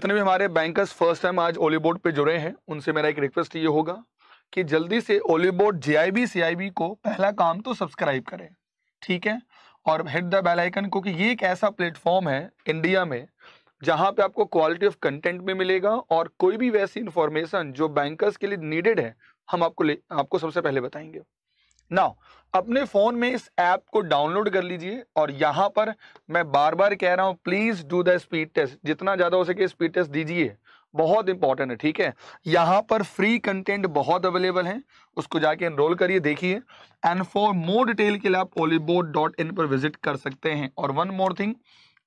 जितने भी हमारे बैंकर्स फर्स्ट टाइम आज ओली बोर्ड पर जुड़े हैं उनसे मेरा एक रिक्वेस्ट ये होगा कि जल्दी से ओली बोर्ड जे सीआईबी को पहला काम तो सब्सक्राइब करें ठीक है और हिट द बेल आइकन क्योंकि ये एक ऐसा प्लेटफॉर्म है इंडिया में जहाँ पे आपको क्वालिटी ऑफ कंटेंट भी मिलेगा और कोई भी वैसी इंफॉर्मेशन जो बैंकर्स के लिए नीडेड है हम आपको ले आपको सबसे पहले बताएंगे नाउ अपने फ़ोन में इस ऐप को डाउनलोड कर लीजिए और यहाँ पर मैं बार बार कह रहा हूँ please do the speed test जितना ज़्यादा हो सके स्पीड टेस्ट दीजिए बहुत इंपॉर्टेंट है ठीक है यहाँ पर फ्री कंटेंट बहुत अवेलेबल है उसको जाके एनरोल करिए देखिए एंड फॉर मोर डिटेल के लिए आप ओलीबोर्ड डॉट इन पर विजिट कर सकते हैं और वन मोर थिंग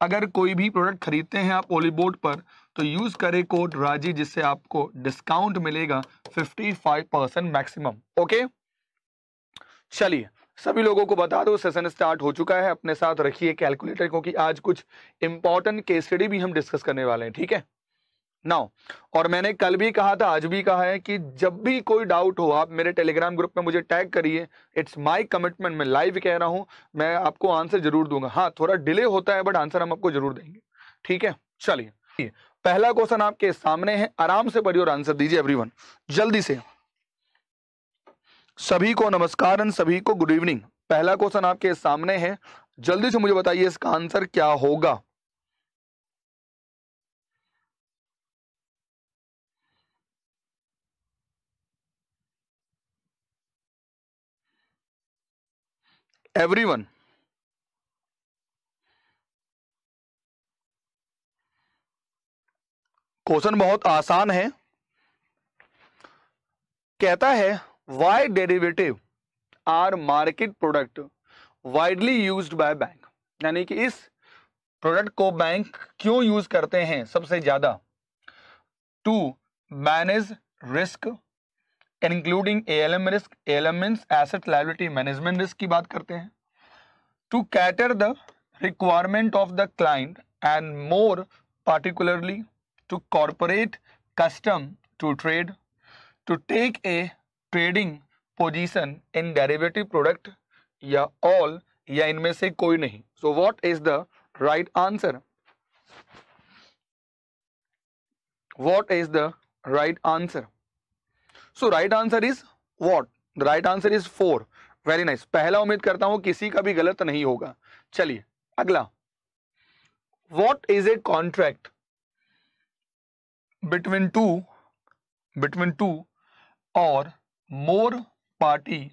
अगर कोई भी प्रोडक्ट खरीदते हैं आप ओलीबोर्ड पर तो यूज़ करें कोड राजी जिससे आपको डिस्काउंट मिलेगा 55 परसेंट मैक्सिमम ओके चलिए सभी लोगों को बता दो सेशन स्टार्ट हो चुका है अपने साथ रखिए कैलकुलेटर क्योंकि आज कुछ इंपॉर्टेंट केस स्टडी भी हम डिस्कस करने वाले हैं ठीक है नाउ और मैंने कल भी कहा था आज भी कहा है कि जब भी कोई डाउट हो आप मेरे टेलीग्राम ग्रुप में मुझे टैग करिए इट्स माय कमिटमेंट मैं लाइव कह रहा हूं मैं आपको आंसर जरूर दूंगा हाँ थोड़ा डिले होता है बट आंसर हम आपको जरूर देंगे ठीक है चलिए पहला क्वेश्चन आपके सामने है आराम से पढ़िए और आंसर दीजिए एवरीवन जल्दी से सभी को नमस्कार एंड सभी को गुड इवनिंग पहला क्वेश्चन आपके सामने है जल्दी से मुझे बताइए इसका आंसर क्या होगा एवरीवन क्वेश्चन बहुत आसान है कहता है why derivative are market product widely use by bank यानी कि इस प्रोडक्ट को बैंक क्यों यूज करते हैं सबसे ज्यादा to manage risk including A L M risk A L M mean asset liability management risk की बात करते हैं to cater the requirement of the client and more particularly to corporate custom to trade to take a trading position in derivative product या all या इनमें से कोई नहीं so what is the right answer what is the right answer so right answer is what the right answer is four very nice पहला उम्मीद करता हूं किसी का भी गलत नहीं होगा चलिए अगला what is a contract between two between two और more party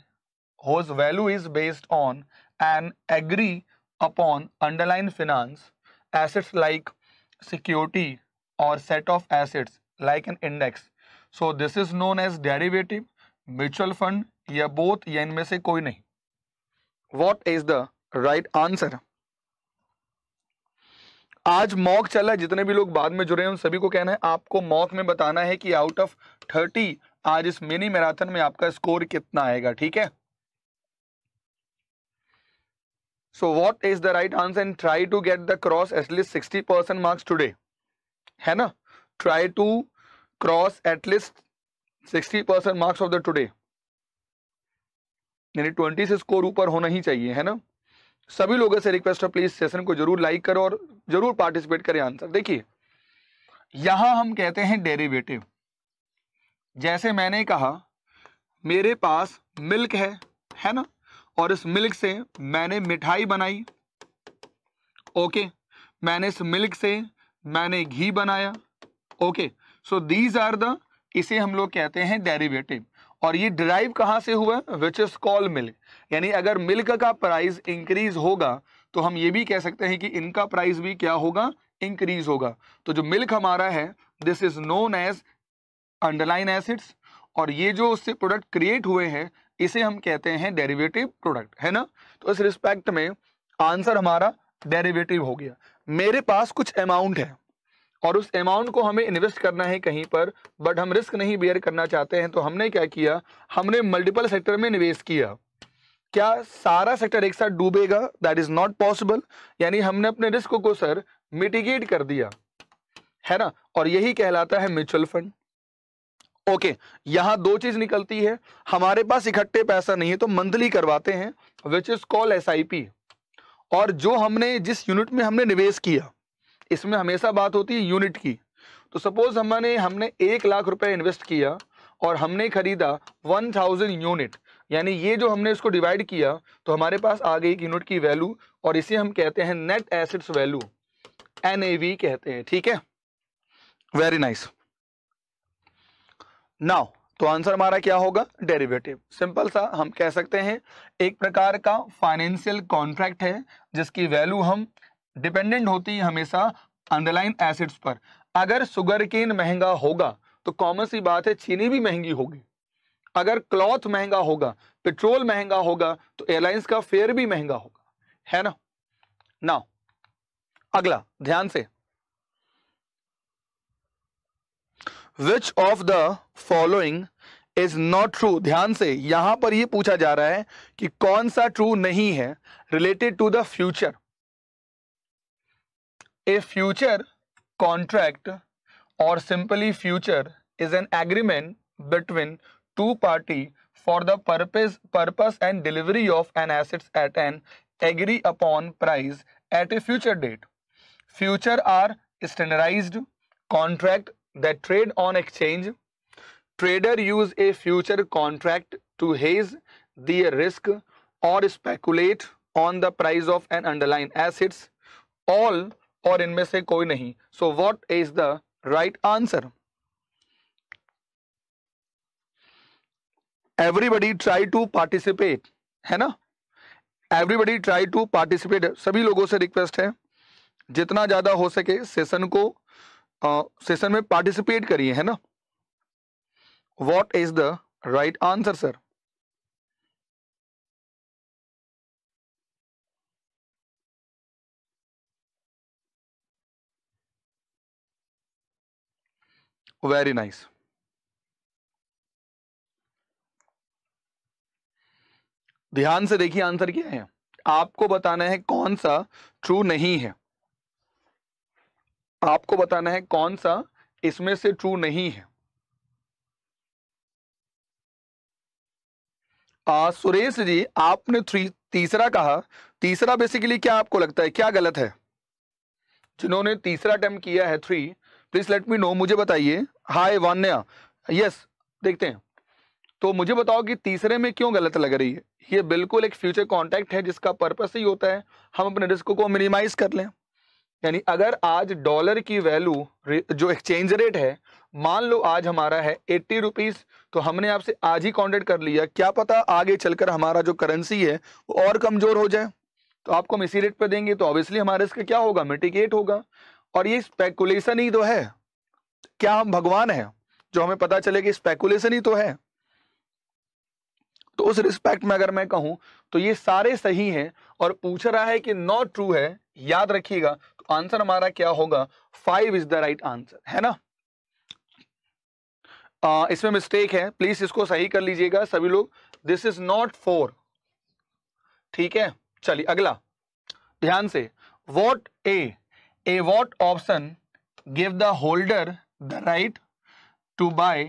whose value is based on and agree upon underlying finance assets like security or set of assets like an index so this is known as derivative mutual fund ya both ya inme se koi nahi what is the right answer आज mock चला जितने भी लोग बाद में जुड़े हैं उन सभी को कहना है आपको मॉक में बताना है कि आउट ऑफ थर्टी आज इस मिनी मैराथन में आपका स्कोर कितना आएगा ठीक है so what is the right answer and try to get the cross at least sixty percent marks today है ना try to cross at least sixty percent marks of the today यानी ट्वेंटी से स्कोर ऊपर होना ही चाहिए है ना सभी लोगों से रिक्वेस्ट है प्लीज सेशन को जरूर लाइक करो और जरूर पार्टिसिपेट करें आंसर देखिए यहां हम कहते हैं डेरिवेटिव जैसे मैंने कहा मेरे पास मिल्क है है ना और इस मिल्क से मैंने मिठाई बनाई ओके मैंने इस मिल्क से मैंने घी बनाया okay so these are the इसे हम लोग कहते हैं डेरिवेटिव और ये डिराइव कहाँ से हुआ विच इज कॉल मिल्क यानी अगर मिल्क का प्राइस इंक्रीज होगा तो हम ये भी कह सकते हैं कि इनका प्राइस भी क्या होगा इंक्रीज होगा तो जो मिल्क हमारा है this is known as underlying assets और ये जो उससे प्रोडक्ट क्रिएट हुए हैं इसे हम कहते हैं डेरिवेटिव प्रोडक्ट है ना तो इस रिस्पेक्ट में आंसर हमारा डेरिवेटिव हो गया मेरे पास कुछ अमाउंट है और उस अमाउंट को हमें इन्वेस्ट करना है कहीं पर बट हम रिस्क नहीं बियर करना चाहते हैं तो हमने क्या किया हमने मल्टीपल सेक्टर में निवेश किया क्या सारा सेक्टर एक साथ डूबेगा दैट इज नॉट पॉसिबल यानी हमने अपने रिस्क को सर मिटिगेट कर दिया है ना और यही कहलाता है म्यूचुअल फंड ओके यहां दो चीज निकलती है हमारे पास इकट्ठे पैसा नहीं है तो मंथली करवाते हैं विच इज कॉल एस और जो हमने जिस यूनिट में हमने निवेश किया इसमें हमेशा बात होती है यूनिट की तो सपोज हमने हमने एक लाख रुपए इन्वेस्ट किया और हमने खरीदा वन थाउजेंड यूनिट यानी ये जो हमने इसको डिवाइड किया तो हमारे पास आ गई यूनिट की वैल्यू और इसे हम कहते हैं नेट एसेट्स वैल्यू एन कहते हैं ठीक है वेरी नाइस nice. नाउ तो आंसर हमारा क्या होगा डेरिवेटिव सिंपल सा हम कह सकते हैं एक प्रकार का फाइनेंशियल कॉन्ट्रैक्ट है जिसकी वैल्यू हम डिपेंडेंट होती है हमेशा अंडरलाइन एसिड्स पर अगर सुगर केन महंगा होगा तो कॉमन सी बात है चीनी भी महंगी होगी अगर क्लॉथ महंगा होगा पेट्रोल महंगा होगा तो एयरलाइंस का फेयर भी महंगा होगा है ना ना अगला ध्यान से which of the following is not true ध्यान से यहां पर यह पूछा जा रहा है कि कौन सा ट्रू नहीं है related to the future a future contract और simply future is an agreement between two party for the purpose purpose and delivery of an assets at an agree upon price at a future date future are standardised contract that trade on exchange trader use a future contract to hedge the risk or speculate on the price of an underlying assets all और इनमें se koi nahi so what is the right answer everybody try to participate hai na everybody try to participate सभी लोगों से request है जितना ज़्यादा हो सके सेशन को सेशन में पार्टिसिपेट करिए है ना what is the right answer sir very nice ध्यान से देखिए आंसर क्या है आपको बताना है कौन सा ट्रू नहीं है आपको बताना है कौन सा इसमें से ट्रू नहीं है आ, सुरेश जी आपने थ्री तीसरा कहा तीसरा बेसिकली क्या आपको लगता है क्या गलत है जिन्होंने तीसरा अटेम्प्ट किया है three please let me know मुझे बताइए हाय वान्या यस देखते हैं तो मुझे बताओ कि तीसरे में क्यों गलत लग रही है ये बिल्कुल एक फ्यूचर कॉन्टैक्ट है जिसका पर्पस ही होता है हम अपने रिस्क को मिनिमाइज कर लें यानी अगर आज डॉलर की वैल्यू जो एक्सचेंज रेट है मान लो आज हमारा है एट्टी रुपीज़ तो हमने आपसे आज ही कॉन्टेक्ट कर लिया क्या पता आगे चलकर हमारा जो करेंसी है वो और कमज़ोर हो जाए तो आपको हम इसी रेट पर देंगे तो ऑब्वियसली हमारे इसका क्या होगा मिटिकेट होगा और ये स्पेकुलेशन ही तो है क्या हम भगवान है जो हमें पता चले कि स्पेकुलेशन ही तो है तो उस रिस्पेक्ट में अगर मैं कहूं तो ये सारे सही हैं और पूछ रहा है कि नॉट ट्रू है याद रखिएगा आंसर हमारा क्या होगा five is the right answer है ना आ, इसमें मिस्टेक है प्लीज इसको सही कर लीजिएगा सभी लोग दिस इज नॉट फोर ठीक है चलिए अगला ध्यान से what a a what option give the holder the right to buy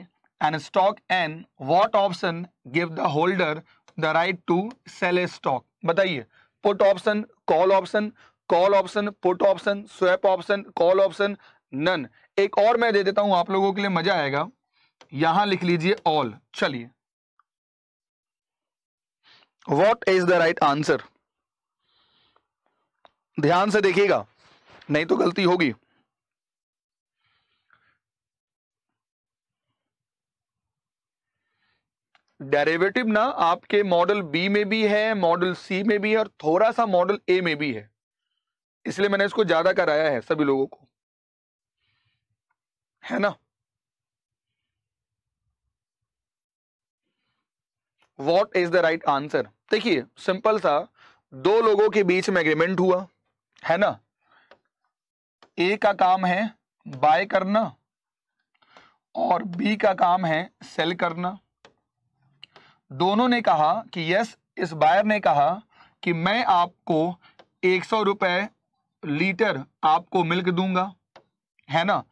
an stock an what option give the holder the right to sell a stock बताइए put option call option call option put option swap option call option none एक और मैं दे देता हूं आप लोगों के लिए मजा आएगा यहां लिख लीजिए ऑल चलिए what is the right answer ध्यान से देखिएगा नहीं तो गलती होगी डेरिवेटिव ना आपके मॉडल बी में भी है मॉडल सी में भी है और थोड़ा सा मॉडल ए में भी है इसलिए मैंने इसको ज्यादा कराया है सभी लोगों को है ना what is the right answer देखिए सिंपल सा दो लोगों के बीच में एग्रीमेंट हुआ है ना ए का काम है बाय करना और बी का काम है सेल करना दोनों ने कहा कि यस इस बायर ने कहा कि मैं आपको एक सौ रुपये लीटर आपको मिल्क दूंगा है ना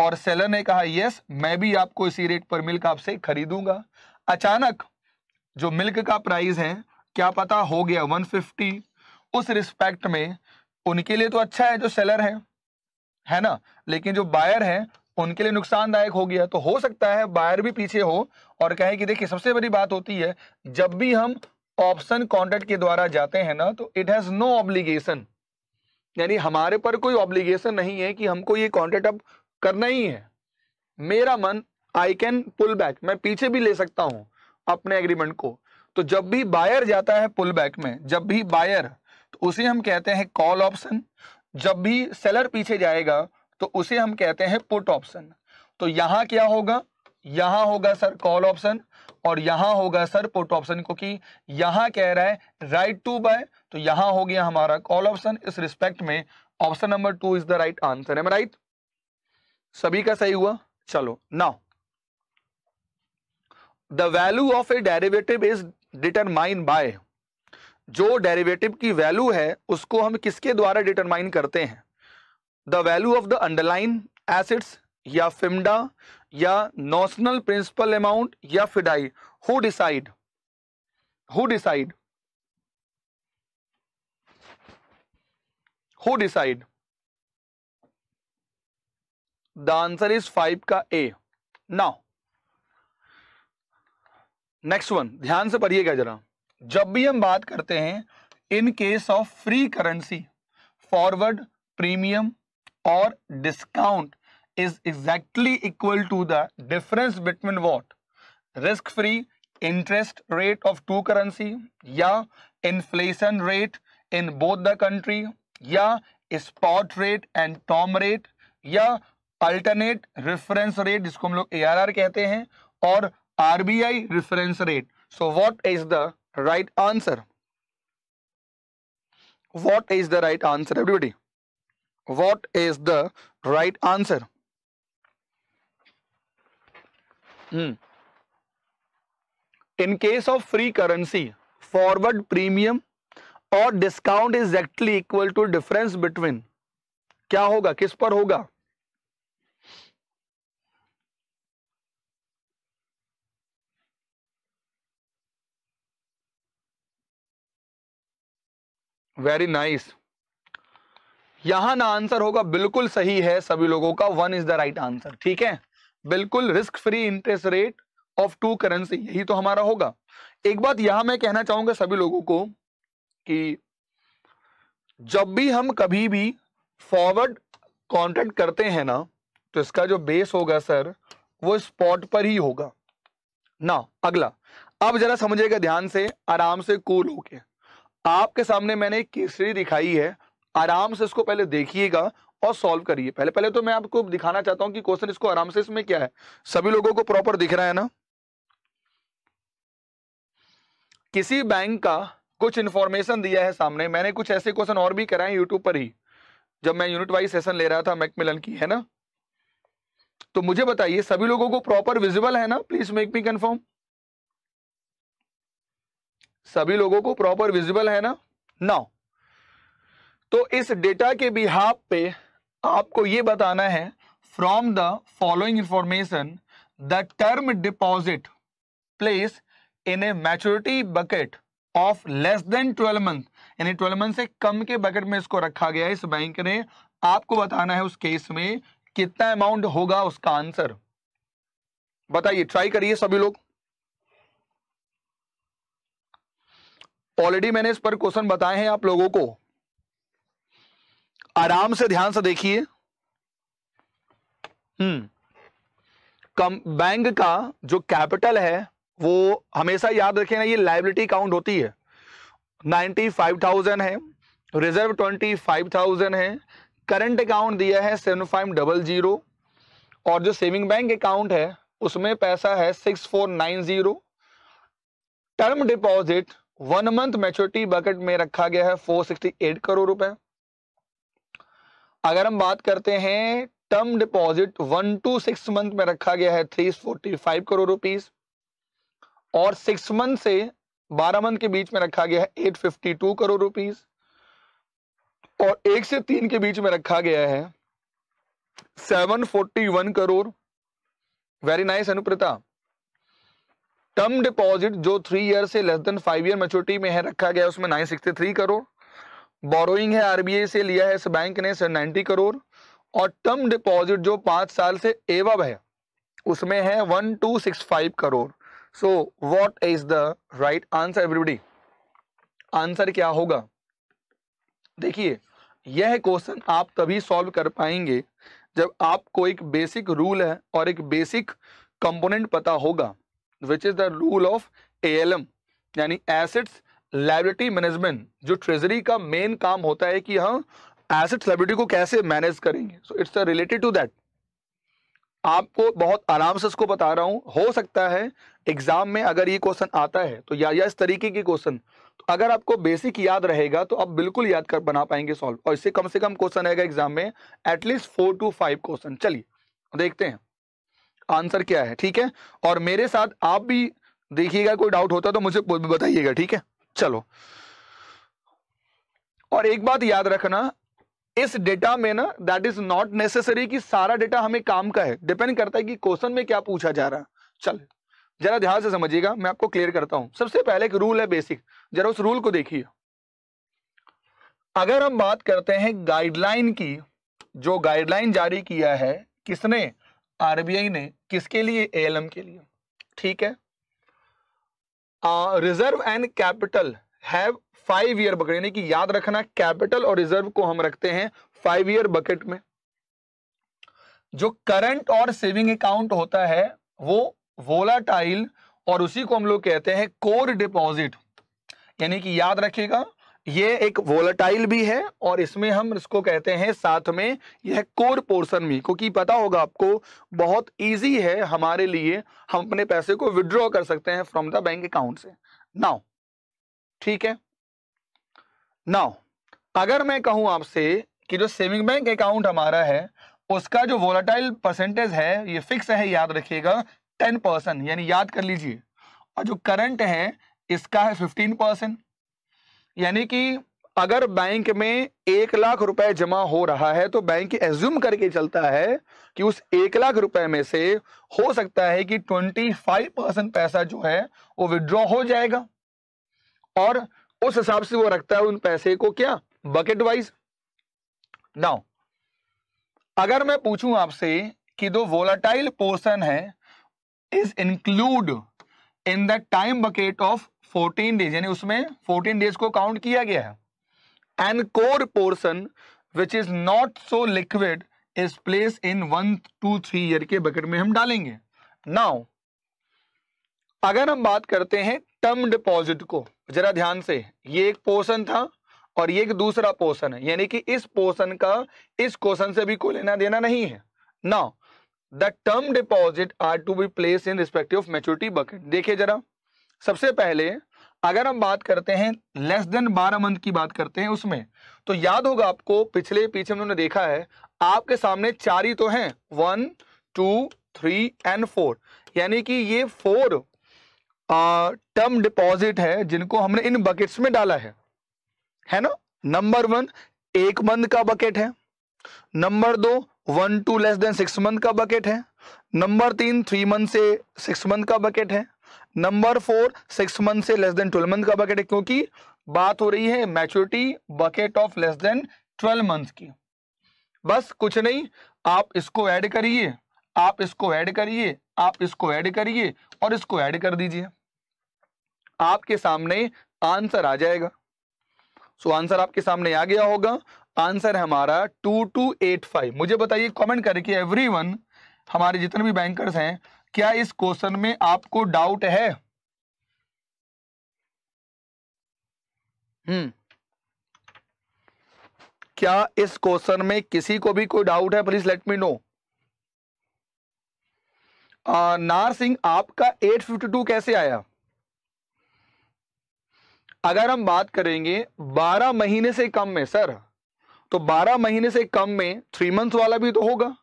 और सेलर ने कहा यस मैं भी आपको इसी रेट पर मिल्क आपसे खरीदूंगा अचानक जो मिल्क का प्राइस है क्या पता हो गया 150 उस रिस्पेक्ट में उनके लिए तो अच्छा है जो सेलर है है ना लेकिन जो बायर है उनके लिए नुकसानदायक हो गया तो हो सकता है बायर भी पीछे हो और कहे कि देखिए सबसे बड़ी बात होती है जब भी हम ऑप्शन कॉन्ट्रैक्ट के द्वारा जाते हैं ना तो इट हैज़ नो ऑब्लिगेशन यानी हमारे पर कोई ऑब्लिगेशन नहीं है कि हमको ये कॉन्टेंट अब करना ही है मेरा मन आई कैन पुल बैक मैं पीछे भी ले सकता हूं अपने एग्रीमेंट को तो जब भी बायर जाता है पुल बैक में जब भी बायर तो उसे हम कहते हैं कॉल ऑप्शन जब भी सेलर पीछे जाएगा तो उसे हम कहते हैं पुट ऑप्शन तो यहां क्या होगा यहां होगा सर कॉल ऑप्शन और यहाँ होगा सर पुट ऑप्शन क्योंकि यहां कह रहा है राइट टू बाय तो यहां हो गया हमारा कॉल ऑप्शन इस रिस्पेक्ट में option number two is the right answer है राइट सभी का सही हुआ चलो now the value of a derivative is determine by जो डेरिवेटिव की वैल्यू है उसको हम किसके द्वारा डिटरमाइन करते हैं the value of the underlying assets या फिमडा या नॉशनल प्रिंसिपल अमाउंट या FEDAI who decide who decide who decide the answer is five का ए नाउ नेक्स्ट वन ध्यान से पढ़िएगा जरा जब भी हम बात करते हैं in case of free currency forward premium और discount is exactly equal to the difference between what? Risk-free interest rate of two currency ya inflation rate in both the country ya spot rate and term rate ya alternate reference rate jisko hum log ARR kehte hain aur RBI reference rate. So what is the right answer? What is the right answer everybody? What is the right answer? In case of free currency forward premium और discount is exactly equal to difference between क्या होगा किस पर होगा very nice nice. यहां ना answer होगा बिल्कुल सही है सभी लोगों का one is the right answer ठीक है बिल्कुल risk free interest rate of two currency यही तो हमारा होगा एक बात यहां मैं कहना चाहूंगा सभी लोगों को कि जब भी हम कभी भी फॉरवर्ड कॉन्ट्रैक्ट करते हैं ना तो इसका जो बेस होगा सर वो स्पॉट पर ही होगा ना अगला अब जरा समझिएगा ध्यान से आराम से कूल होके आपके सामने मैंने एक केसरी दिखाई है आराम से इसको पहले देखिएगा और सॉल्व करिए पहले पहले तो मैं आपको दिखाना चाहता हूं कि क्वेश्चन इसको आराम से इसमें क्या है सभी लोगों को प्रॉपर दिख रहा है ना किसी बैंक का कुछ इंफॉर्मेशन दिया है सामने मैंने कुछ ऐसे क्वेश्चन और भी कराए यूट्यूब पर ही जब मैं यूनिट वाइज सेशन ले रहा था मैकमिलन की है ना तो मुझे बताइए सभी लोगों को प्रॉपर विजिबल है ना प्लीज मेक मी कंफर्म सभी लोगों को प्रॉपर विजिबल है ना नाउ तो इस डेटा के बिहाब पे आपको ये बताना है from the following information the term deposit place in a maturity bucket of less than twelve month यानी ट्वेल्व मंथ से कम के बकेट में इसको रखा गया है इस बैंक ने आपको बताना है उस केस में कितना अमाउंट होगा उसका आंसर बताइए ट्राई करिए सभी लोग ऑलरेडी मैंने इस पर क्वेश्चन बताए हैं आप लोगों को आराम से ध्यान से देखिए हम्म कम बैंक का जो कैपिटल है वो हमेशा याद रखें ना ये लाइबिलिटी काउंट होती है नाइन्टी फाइव थाउजेंड है रिजर्व ट्वेंटी फाइव थाउजेंड है करंट अकाउंट दिया है सेवन फाइव डबल जीरो और जो सेविंग बैंक अकाउंट है उसमें पैसा है six four nine zero term deposit one month maturity bucket में रखा गया है फोर सिक्सटी एट करोड़ रुपए अगर हम बात करते हैं term deposit one two six month में रखा गया है three forty five crore rupees और सिक्स मंथ से बारह मंथ के बीच में रखा गया है eight fifty two crore rupees और एक से तीन के बीच में रखा गया है seven forty one crore very nice अनुप्रता टर्म डिपॉजिट जो थ्री ईयर से less than five year maturity में है रखा गया उसमें nine sixty three crore borrowing है आरबीआई से लिया है इस बैंक ने नाइनटी करोड़ और टर्म डिपॉजिट जो पांच साल से एवब है उसमें है one two six five crore so what is the right answer everybody answer क्या होगा देखिए यह क्वेश्चन आप तभी सॉल्व कर पाएंगे जब आपको एक बेसिक रूल है और एक बेसिक कंपोनेंट पता होगा which is the rule of A L M यानी एसेट्स लाइबिलिटी मैनेजमेंट जो ट्रेजरी का मेन काम होता है कि हम एसेट लाइबिलिटी को कैसे मैनेज करेंगे so it's related to that आपको बहुत आराम से इसको बता रहा हूं हो सकता है एग्जाम में अगर ये क्वेश्चन आता है तो या या इस तरीके की क्वेश्चन तो अगर आपको बेसिक याद रहेगा तो आप बिल्कुल याद कर बना पाएंगे सॉल्व और इससे कम से कम क्वेश्चन आएगा एग्जाम में at least four to five question चलिए देखते हैं आंसर क्या है ठीक है और मेरे साथ आप भी देखिएगा कोई डाउट होता तो मुझे बताइएगा ठीक है चलो और एक बात याद रखना इस डेटा में ना दैट इज नॉट नेसेसरी कि सारा डेटा हमें काम का है डिपेंड करता है कि क्वेश्चन में क्या पूछा जा रहा है चल जरा ध्यान से समझिएगा मैं आपको क्लियर करता हूं सबसे पहले एक रूल है बेसिक जरा उस रूल को देखिए अगर हम बात करते हैं गाइडलाइन की जो गाइडलाइन जारी किया है किसने आरबीआई ने किसके लिए एएलएम के लिए ठीक है reserve and capital have five year bucket यानी कि याद रखना कैपिटल और रिजर्व को हम रखते हैं फाइव ईयर बकेट में जो करंट और सेविंग अकाउंट होता है वो वोलाटाइल और उसी को हम लोग कहते हैं कोर डिपॉजिट यानी कि याद रखिएगा ये एक वोलाटाइल भी है और इसमें हम इसको कहते हैं साथ में यह कोर पोर्सन भी क्योंकि पता होगा आपको बहुत इजी है हमारे लिए हम अपने पैसे को विड्रॉ कर सकते हैं फ्रॉम द बैंक अकाउंट से नाउ ठीक है नाउ अगर मैं कहूं आपसे कि जो सेविंग बैंक अकाउंट हमारा है उसका जो वोलाटाइल परसेंटेज है ये फिक्स है याद रखिएगा टेन परसेंट यानी याद कर लीजिए और जो करंट है इसका है फिफ्टीन परसेंट यानी कि अगर बैंक में एक लाख रुपए जमा हो रहा है तो बैंक एज्यूम करके चलता है कि उस एक लाख रुपए में से हो सकता है कि ट्वेंटी फाइव परसेंट पैसा जो है वो विड्रॉ हो जाएगा और उस हिसाब से वो रखता है उन पैसे को क्या बकेट वाइज नाउ अगर मैं पूछूं आपसे कि दो वोलाटाइल पोर्सन है is include in the time bucket of 14 days यानी उसमें 14 डेज को काउंट किया गया है and core portion which is not so liquid is place in one two three year के बकेट में हम डालेंगे नाउ अगर हम बात करते हैं टर्म डिपॉजिट को जरा ध्यान से ये एक पोर्सन था और ये एक दूसरा पोर्सन है यानी कि इस पोर्सन का इस क्वेश्चन से भी कोई लेना देना नहीं है now the term deposit are to be place in respective maturity bucket देखिए जरा सबसे पहले अगर हम बात करते हैं लेस देन बारह मंथ की बात करते हैं उसमें तो याद होगा आपको पिछले पीछे हमने देखा है आपके सामने चार ही तो हैं one two three and four यानी कि ये फोर टर्म डिपॉजिट है जिनको हमने इन बकेट्स में डाला है है ना नंबर वन एक मंथ का बकेट है नंबर दो one to less than six month का बकेट है नंबर तीन थ्री मंथ से सिक्स मंथ का बकेट है नंबर फोर सिक्स मंथ से लेस देन ट्वेल्व मंथ का बकेट है क्योंकि बात हो रही है maturity bucket of less than twelve month की बस कुछ नहीं आप इसको ऐड करिए आप इसको ऐड करिए आप इसको ऐड करिए और इसको ऐड कर दीजिए आपके सामने आंसर आ जाएगा सो so, आंसर आपके सामने आ गया होगा आंसर हमारा टू टू एट फाइव मुझे बताइए कमेंट करके एवरीवन हमारे जितने भी बैंकर्स हैं क्या इस क्वेश्चन में आपको डाउट है हम्म क्या इस क्वेश्चन में किसी को भी कोई डाउट है प्लीज लेट मी नो नार सिंह आपका 852 कैसे आया अगर हम बात करेंगे 12 महीने से कम में सर तो 12 महीने से कम में थ्री मंथ वाला भी तो होगा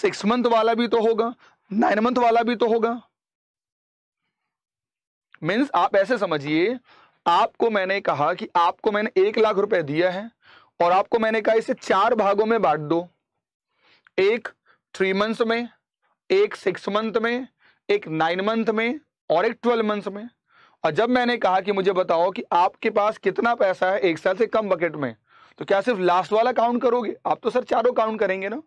सिक्स मंथ वाला भी तो होगा नाइन मंथ वाला भी तो होगा मीन्स आप ऐसे समझिए आपको मैंने कहा कि आपको मैंने एक लाख रुपए दिया है और आपको मैंने कहा इसे चार भागों में बांट दो एक थ्री मंथ्स में एक सिक्स मंथ में एक नाइन मंथ में और एक ट्वेल्व मंथ में और जब मैंने कहा कि मुझे बताओ कि आपके पास कितना पैसा है एक साल से कम बकेट में तो क्या सिर्फ लास्ट वाला काउंट करोगे आप तो सर चारों काउंट करेंगे ना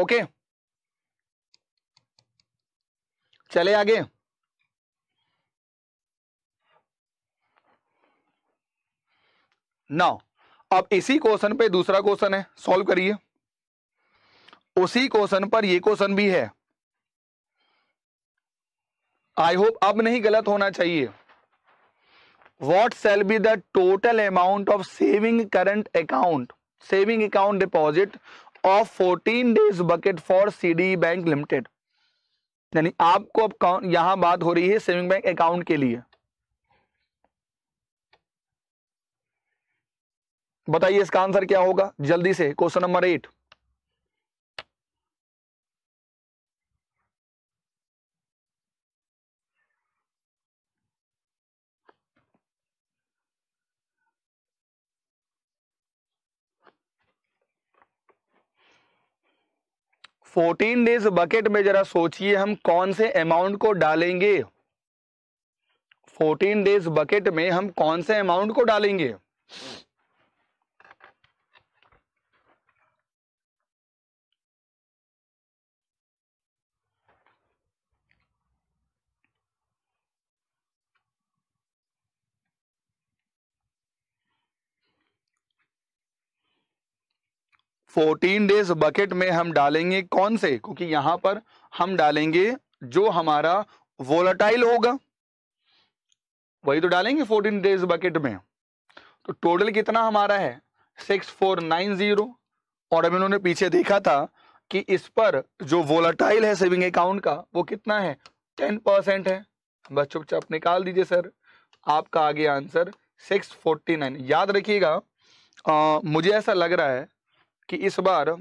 ओके okay. चले आगे नौ अब इसी क्वेश्चन पे दूसरा क्वेश्चन है सॉल्व करिए उसी क्वेश्चन पर यह क्वेश्चन भी है आई होप अब नहीं गलत होना चाहिए what shall be the total amount of saving current account saving account deposit of 14 days bucket for CD bank limited यानी आपको अब कौन यहां बात हो रही है सेविंग बैंक अकाउंट के लिए बताइए इसका आंसर क्या होगा जल्दी से question number eight fourteen days bucket में जरा सोचिए हम कौन से अमाउंट को डालेंगे फोर्टीन डेज बकेट में हम कौन से अमाउंट को डालेंगे 14 डेज बकेट में हम डालेंगे कौन से क्योंकि यहां पर हम डालेंगे जो हमारा वोलाटाइल होगा वही तो डालेंगे 14 डेज बकेट में तो टोटल कितना हमारा है 6490 और अब इन्होंने पीछे देखा था कि इस पर जो वोलाटाइल है सेविंग अकाउंट का वो कितना है 10 परसेंट है बस चुपचाप निकाल दीजिए सर आपका आगे आंसर 649 याद रखिएगा मुझे ऐसा लग रहा है कि इस बार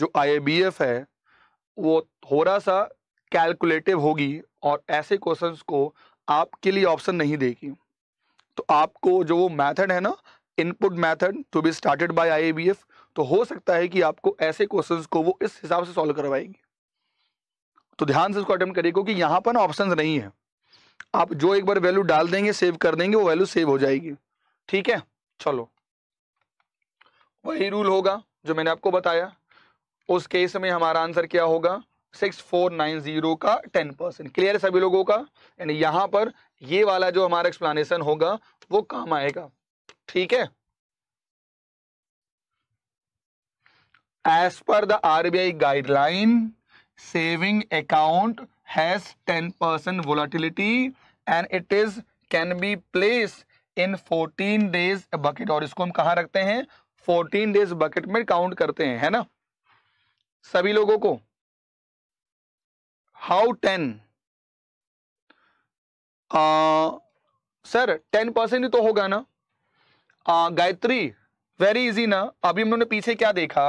जो आई है वो थोड़ा सा कैलकुलेटिव होगी और ऐसे क्वेश्चंस को आपके लिए ऑप्शन नहीं देगी तो आपको जो वो मैथड है ना input method to be started by IIBF तो हो सकता है कि आपको ऐसे क्वेश्चंस को वो इस हिसाब से सॉल्व करवाएगी तो ध्यान से उसको अटेम्प्ट करिए क्योंकि यहाँ पर ना ऑप्शन नहीं है आप जो एक बार वैल्यू डाल देंगे सेव कर देंगे वो वैल्यू सेव हो जाएगी ठीक है चलो वही रूल होगा जो मैंने आपको बताया उस केस में हमारा आंसर क्या होगा सिक्स फोर नाइन जीरो का टेन परसेंट क्लियर है सभी लोगों का एंड यहाँ पर ये वाला जो हमारा एक्सप्लेनेशन होगा वो काम आएगा ठीक है as per the RBI guideline saving account has ten percent volatility and it is can be place in 14 days bucket और इसको हम कहा रखते हैं फोर्टीन डेज बकेट में काउंट करते हैं है ना सभी लोगों को how ten sir ten percent ही तो होगा ना आ, गायत्री वेरी इजी ना अभी हम लोगों पीछे क्या देखा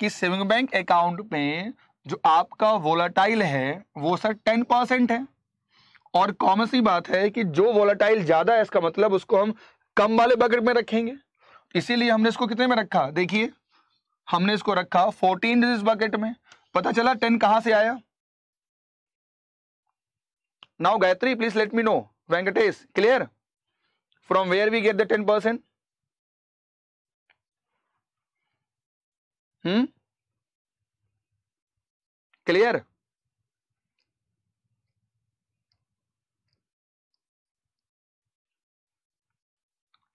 कि सेविंग बैंक अकाउंट में जो आपका वोलाटाइल है वो सर टेन परसेंट है और कॉमन सी बात है कि जो वोलाटाइल ज़्यादा है इसका मतलब उसको हम कम वाले बकेट में रखेंगे इसीलिए हमने इसको कितने में रखा देखिए हमने इसको रखा फोर्टीन इस बकेट में पता चला टेन कहां से आया now Gayatri please let me know Venkatesh clear from where we get the ten percent hmm clear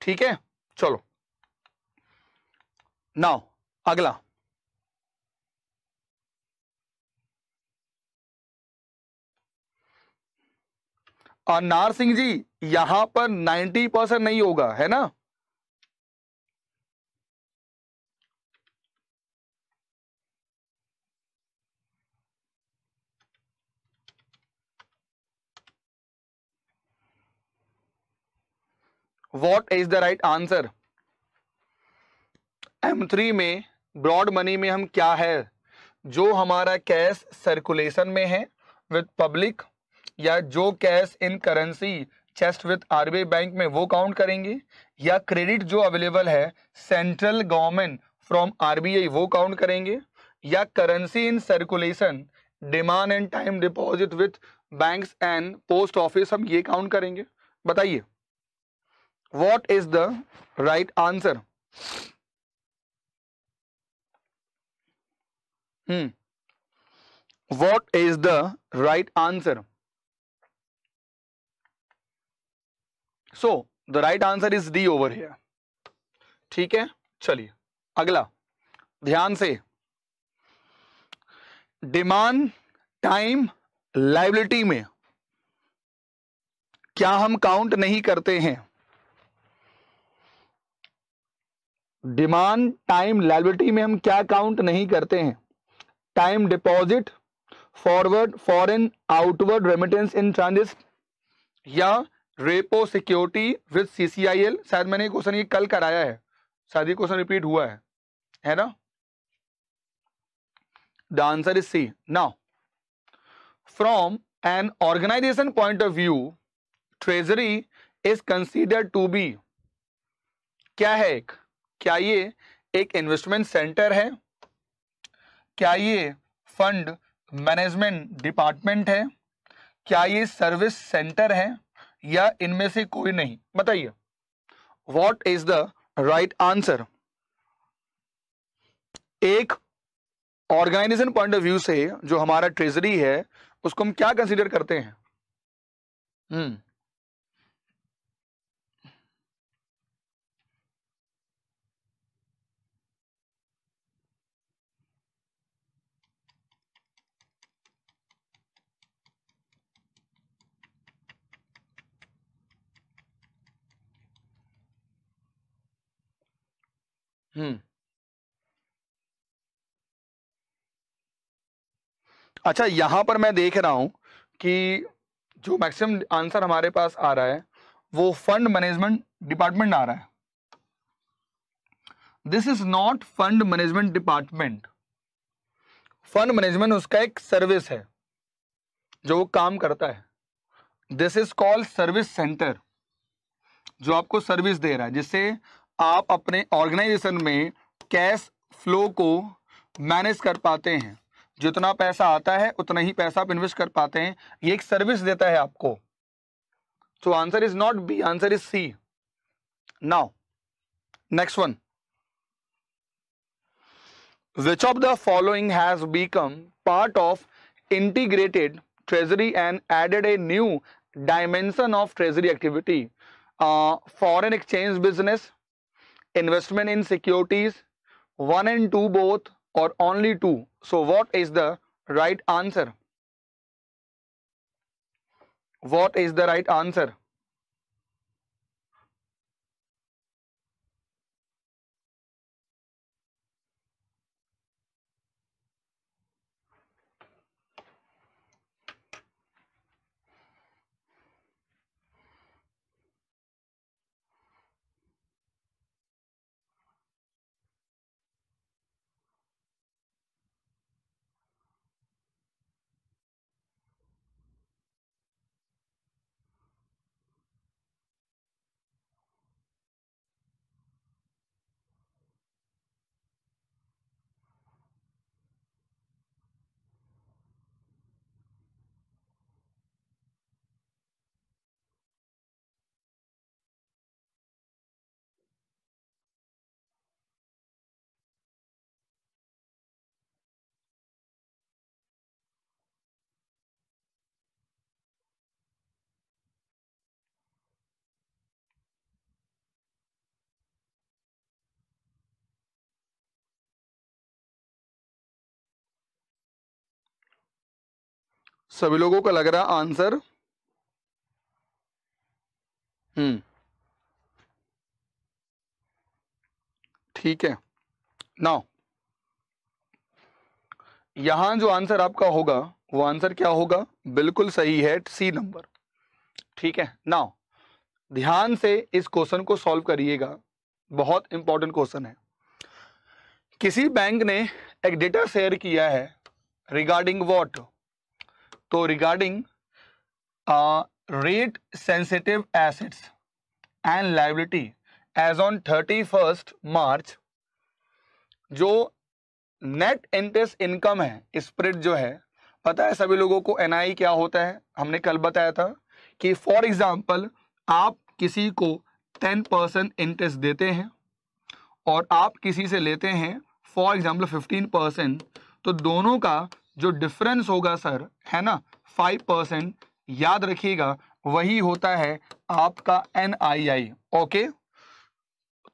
ठीक है चलो नाउ अगला और नार सिंह जी यहां पर 90 परसेंट नहीं होगा है ना what is the right answer M three में ब्रॉड मनी में हम क्या है जो हमारा कैश सर्कुलेशन में है विद पब्लिक या जो cash in currency chest with RBI bank में वो काउंट करेंगे या क्रेडिट जो अवेलेबल है सेंट्रल गवर्नमेंट फ्रॉम आरबीआई वो काउंट करेंगे या currency in circulation demand and time deposit with banks and post office हम ये काउंट करेंगे बताइए what is the right answer hmm what is the right answer so the right answer is D over here ठीक है चलिए अगला ध्यान से डिमांड टाइम लाइबिलिटी में क्या हम काउंट नहीं करते हैं डिमांड टाइम लाइबिलिटी में हम क्या काउंट नहीं करते हैं time deposit forward foreign outward remittance in transit या रेपो सिक्योरिटी विद सीसीआईएल शायद मैंने क्वेश्चन ये कल कराया है शायद ये क्वेश्चन रिपीट हुआ है है ना the answer is C now from an organization point of view treasury is consider to be क्या है एक क्या ये एक इन्वेस्टमेंट सेंटर है क्या ये फंड मैनेजमेंट डिपार्टमेंट है क्या ये सर्विस सेंटर है या इनमें से कोई नहीं बताइए what is the right answer एक ऑर्गेनाइजेशन पॉइंट ऑफ व्यू से जो हमारा ट्रेजरी है उसको हम क्या कंसिडर करते हैं हम्म Hmm. अच्छा, यहां पर मैं देख रहा हूं कि जो मैक्सिमम आंसर हमारे पास आ रहा है, वो फंड मैनेजमेंट डिपार्टमेंट आ रहा है। This is not fund management department. Fund management उसका एक सर्विस है, जो वो काम करता है। This is called service center, जो आपको सर्विस दे रहा है, जिससे आप अपने ऑर्गेनाइजेशन में कैश फ्लो को मैनेज कर पाते हैं जितना पैसा आता है उतना ही पैसा आप इन्वेस्ट कर पाते हैं ये एक सर्विस देता है आपको so answer is not B answer is C now next one which of the following has become part of integrated treasury and added a new dimension of treasury activity foreign exchange business investment in securities, 1 and 2 both or only 2. So what is the right answer? What is the right answer? सभी लोगों का लग रहा answer हम्म ठीक है now यहां जो answer आपका होगा वो आंसर क्या होगा बिल्कुल सही है सी नंबर ठीक है नाउ ध्यान से इस क्वेश्चन को सॉल्व करिएगा बहुत इंपॉर्टेंट क्वेश्चन है किसी बैंक ने एक डेटा शेयर किया है रिगार्डिंग वॉट तो regarding rate sensitive assets and liability as on thirty first March जो नेट इंटरेस्ट इनकम है स्प्रेड जो है पता है सभी लोगों को एनआई e क्या होता है हमने कल बताया था कि फॉर एग्जांपल आप किसी को टेन परसेंट इंटरेस्ट देते हैं और आप किसी से लेते हैं फॉर एग्जांपल फिफ्टीन परसेंट तो दोनों का जो डिफरेंस होगा सर है ना फाइव परसेंट याद रखिएगा वही होता है आपका एन आई आई ओके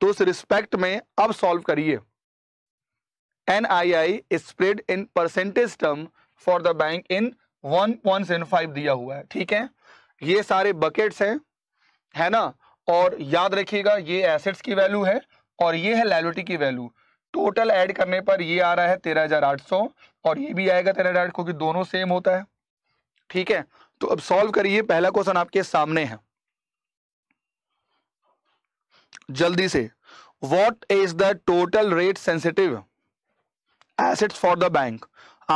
तो उस रिस्पेक्ट में अब सॉल्व करिए N I I spread in percentage term for the bank in one point seven five दिया हुआ है ठीक है ये सारे बकेट्स हैं है ना और याद रखिएगा ये एसेट्स की वैल्यू है और ये है लाइलिटी की वैल्यू टोटल ऐड करने पर ये आ रहा है तेरह हजार आठ सौ और ये भी आएगा तेरह हजार क्योंकि दोनों सेम होता है ठीक है तो अब सॉल्व करिए पहला क्वेश्चन आपके सामने है जल्दी से what is the total rate sensitive assets for the bank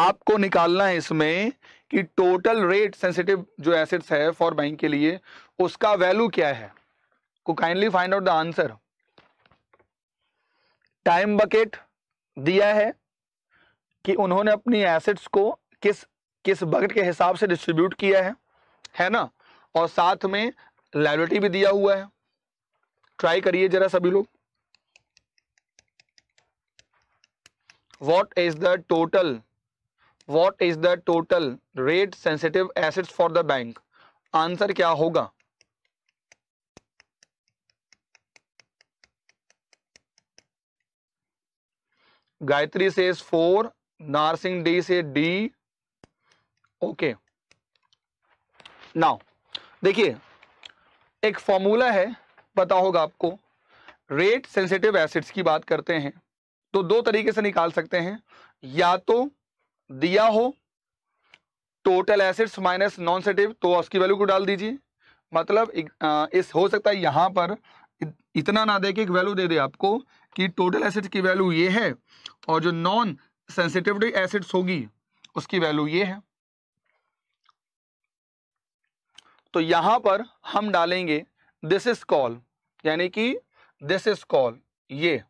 आपको निकालना है इसमें कि टोटल रेट सेंसिटिव जो एसेट्स है फॉर बैंक के लिए उसका वैल्यू क्या है को kindly find out the answer time bucket दिया है कि उन्होंने अपनी एसेट्स को किस किस बकेट के हिसाब से डिस्ट्रीब्यूट किया है है ना और साथ में लाइब्रेटी भी दिया हुआ है ट्राई करिए जरा सभी लोग what is the total what is the total rate sensitive assets for the bank answer क्या होगा गायत्री से फोर नारसिंह डी से डी ओके नाउ देखिए एक फॉर्मूला है पता होगा आपको रेट सेंसिटिव एसिड्स की बात करते हैं तो दो तरीके से निकाल सकते हैं या तो दिया हो total assets minus non sensitive तो उसकी वैल्यू को डाल दीजिए मतलब इस हो सकता है यहां पर इतना ना दे के एक वैल्यू दे दे आपको कि टोटल एसिड्स की वैल्यू ये है और जो नॉन सेंसिटिविटी एसिड्स होगी उसकी वैल्यू ये है तो यहां पर हम डालेंगे दिस इज कॉल यानी कि दिस इज कॉल ये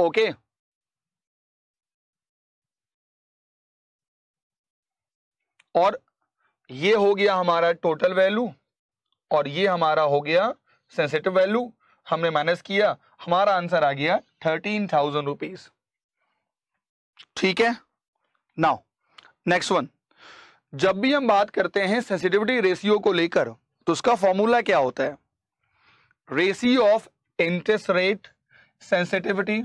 ओके और ये हो गया हमारा टोटल वैल्यू और ये हमारा हो गया सेंसिटिव वैल्यू हमने माइनस किया हमारा आंसर आ गया थर्टीन थाउजेंड रुपीज ठीक है नाउ नेक्स्ट वन जब भी हम बात करते हैं सेंसिटिविटी रेशियो को लेकर तो उसका फॉर्मूला क्या होता है ratio of interest rate sensitivity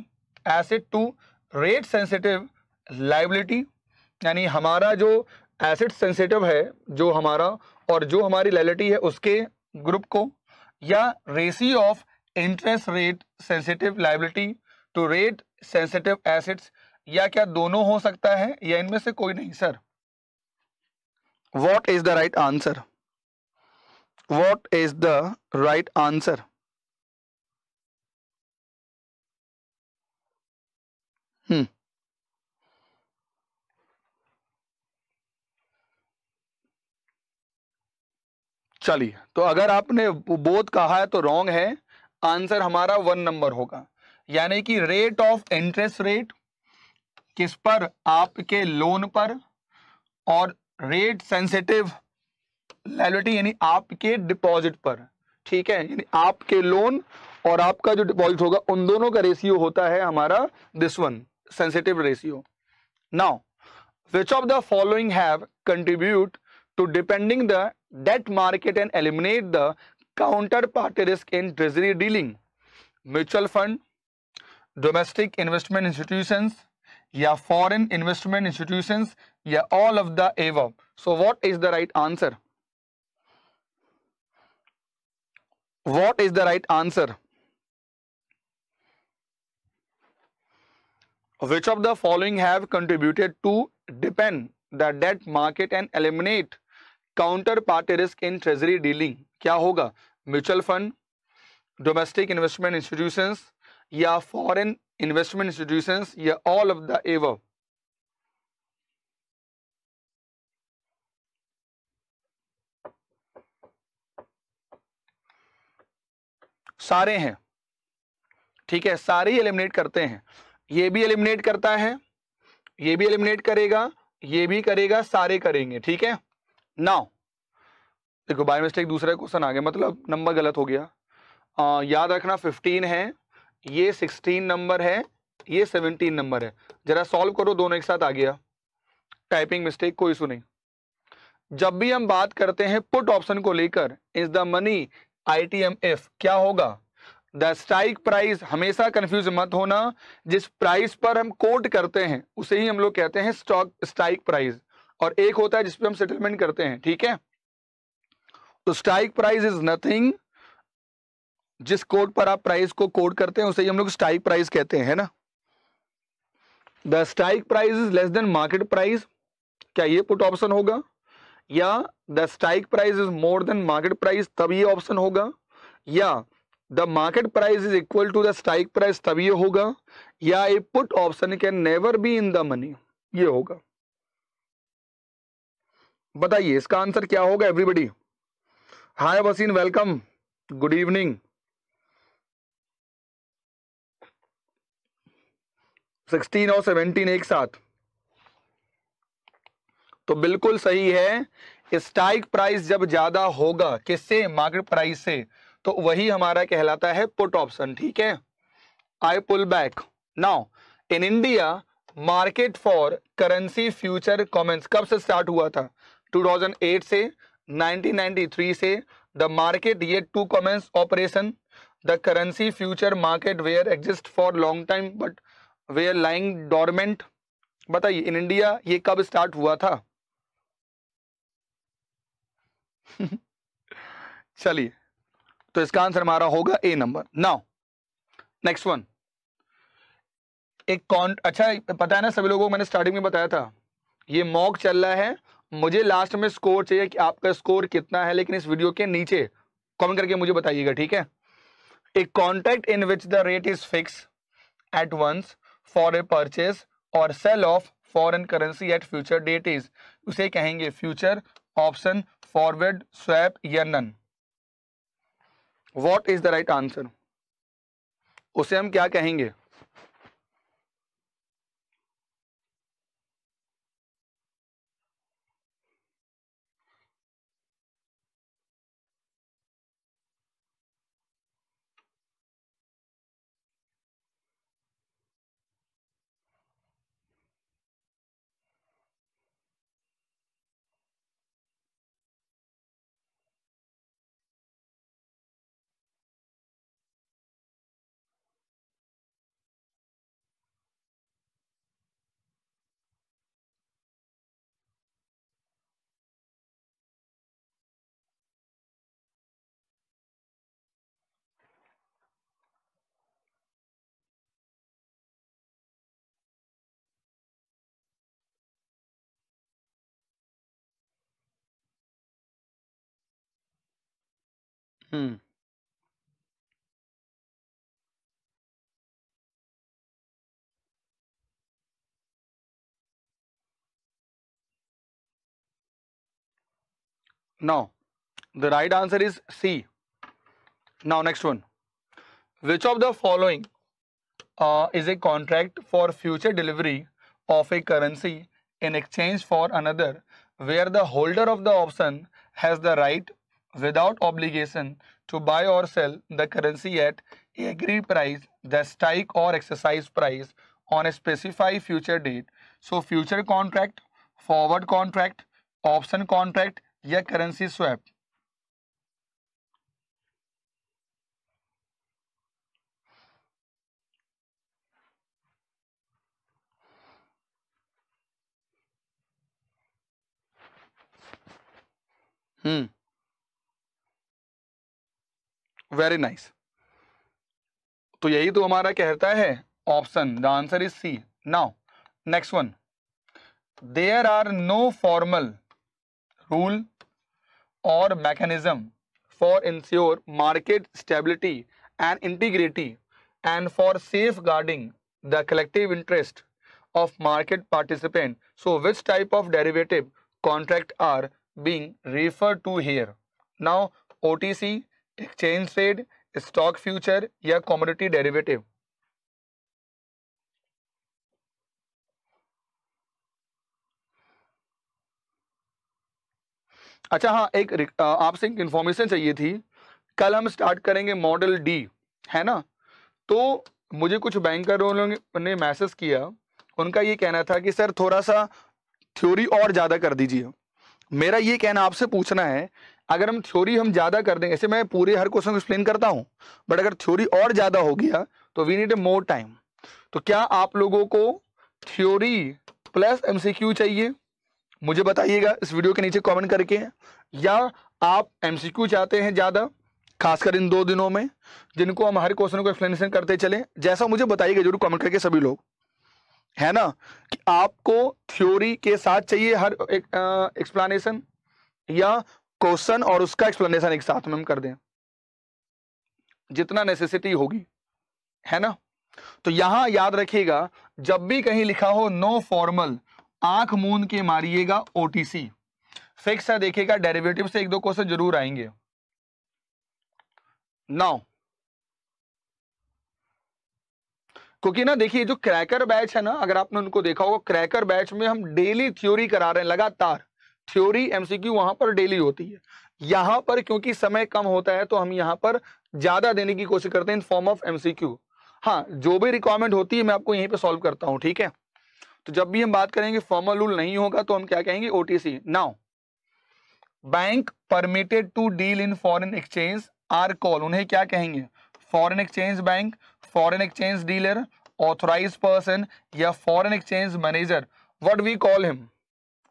asset to rate sensitive liability यानी हमारा जो एसिड सेंसिटिव है जो हमारा और जो हमारी लैलिटी है उसके ग्रुप को या ratio of interest rate sensitive liability to rate sensitive assets या क्या दोनों हो सकता है या इनमें से कोई नहीं sir what is the right answer what is the right answer चलिए तो अगर आपने बोध कहा है तो रॉन्ग है आंसर हमारा वन नंबर होगा यानी कि रेट ऑफ इंटरेस्ट रेट किस पर आपके लोन पर और रेट सेंसिटिव लाइबिलिटी यानी आपके डिपॉजिट पर ठीक है यानी आपके लोन और आपका जो डिपॉजिट होगा उन दोनों का रेशियो होता है हमारा this one sensitive ratio now which of the following have contribute to deepening the Debt market and eliminate the counterparty risk in treasury dealing. Mutual fund, domestic investment institutions, yeah, foreign investment institutions, yeah, all of the above. So what is the right answer? What is the right answer? Which of the following have contributed to depend the debt market and eliminate counter party risk in treasury dealing क्या होगा mutual fund domestic investment institution या foreign investment institution या all of the above सारे हैं ठीक है सारे ही eliminate करते हैं ये भी एलिमिनेट करता है ये भी एलिमिनेट करेगा ये भी करेगा सारे करेंगे ठीक है नाउ देखो बाय मिस्टेक दूसरा क्वेश्चन आ गया मतलब नंबर गलत हो गया आ, याद रखना फिफ्टीन है ये सिक्सटीन नंबर है ये सेवनटीन नंबर है जरा सॉल्व करो दोनों एक साथ आ गया टाइपिंग मिस्टेक कोई सुनी नहीं जब भी हम बात करते हैं पुट ऑप्शन को लेकर is the money I T M F क्या होगा द स्ट्राइक प्राइस हमेशा कंफ्यूज मत होना जिस प्राइस पर हम कोट करते हैं उसे ही हम लोग कहते हैं स्टॉक स्ट्राइक प्राइस और एक होता है जिसपे हम सेटलमेंट करते हैं ठीक है तो स्ट्राइक प्राइस इज नथिंग जिस कोड पर आप प्राइस को कोड करते हैं उसे ही हम लोग स्ट्राइक प्राइस कहते हैं ना the strike price is less than market price क्या ये पुट ऑप्शन होगा या the strike price is more than market price तब ये ऑप्शन होगा या the market price is equal to the strike price तब ये होगा या a put option can never be in the money ये होगा बताइए इसका आंसर क्या होगा everybody hi Waseem welcome good evening sixteen और सेवनटीन एक साथ तो बिल्कुल सही है स्टाइक प्राइस जब ज्यादा होगा किससे मार्केट प्राइस से तो वही हमारा कहलाता है पुट ऑप्शन ठीक है I pull back now in India market for currency future commence कब से स्टार्ट हुआ था 2008 से 1993 से द मार्केट ये to commence operation the currency future market were exist for long time but were lying dormant बताइए इन इंडिया ये कब स्टार्ट हुआ था चलिए तो इसका आंसर हमारा होगा A number now next one एक कॉन्ट अच्छा पता है ना सभी लोगों को मैंने स्टार्टिंग में बताया था ये मॉक चल रहा है मुझे लास्ट में स्कोर चाहिए कि आपका स्कोर कितना है लेकिन इस वीडियो के नीचे कमेंट करके मुझे बताइएगा ठीक है a contract in which the rate is fix at once for a purchase और sale of foreign currency at future date is उसे कहेंगे फ्यूचर ऑप्शन फॉरवर्ड स्वैप या none what is the right answer उसे हम क्या कहेंगे Hmm. Now, the right answer is C. Now, next one. Which of the following uh, is a contract for future delivery of a currency in exchange for another where the holder of the option has the right without obligation to buy or sell the currency at agreed price, the strike or exercise price on a specified future date. So future contract, forward contract, option contract or currency swap. Hmm. Very nice तो यही तो हमारा कहता है option the answer is C now next one there are no formal rule और mechanism for ensure market stability and integrity and for safeguarding the collective interest participant so which type of derivative contract are being refer to here now O T C exchange trade stock future या commodity derivative अच्छा हाँ एक आपसे एक information चाहिए थी कल हम स्टार्ट करेंगे मॉडल डी है ना तो मुझे कुछ बैंकरों ने मैसेज किया उनका ये कहना था कि सर थोड़ा सा थ्योरी और ज़्यादा कर दीजिए मेरा ये कहना आपसे पूछना है अगर हम थ्योरी हम ज़्यादा कर देंगे ऐसे मैं पूरे हर क्वेश्चन को एक्सप्लेन करता हूँ बट अगर थ्योरी और ज़्यादा हो गया तो we need a more time तो क्या आप लोगों को थ्योरी प्लस एमसीक्यू चाहिए मुझे बताइएगा इस वीडियो के नीचे कमेंट करके या आप एमसीक्यू चाहते हैं ज़्यादा खासकर इन दो दिनों में जिनको हम हर क्वेश्चन को एक्सप्लेनेशन करते चले जैसा मुझे बताइएगा जरूर कमेंट करके सभी लोग है ना कि आपको थ्योरी के साथ चाहिए हर एक एक्सप्लेनेशन या क्वेश्चन और उसका एक्सप्लेनेशन एक साथ में हम कर दें जितना नेसेसिटी होगी है ना तो यहां याद रखिएगा जब भी कहीं लिखा हो नो फॉर्मल आंख मूंद के मारिएगा ओटीसी फिक्स है देखिएगा डेरिवेटिव से एक दो क्वेश्चन जरूर आएंगे नाउ क्योंकि ना देखिए जो क्रैकर बैच है ना अगर आपने उनको देखा होगा क्रैकर बैच में हम डेली थ्योरी करा रहे हैं लगातार थ्योरी एमसीक्यू वहां पर डेली होती है यहां पर क्योंकि समय कम होता है तो हम यहां पर ज्यादा देने की कोशिश करते हैं इन फॉर्म ऑफ एमसीक्यू हाँ जो भी रिक्वायरमेंट होती है मैं आपको यहीं पे सॉल्व करता हूँ ठीक है तो जब भी हम बात करेंगे फॉर्मल रूल नहीं होगा तो हम क्या कहेंगे OTC now bank permitted to deal in foreign exchange are call उन्हें क्या कहेंगे foreign exchange bank foreign exchange dealer authorise person या foreign exchange manager what we call him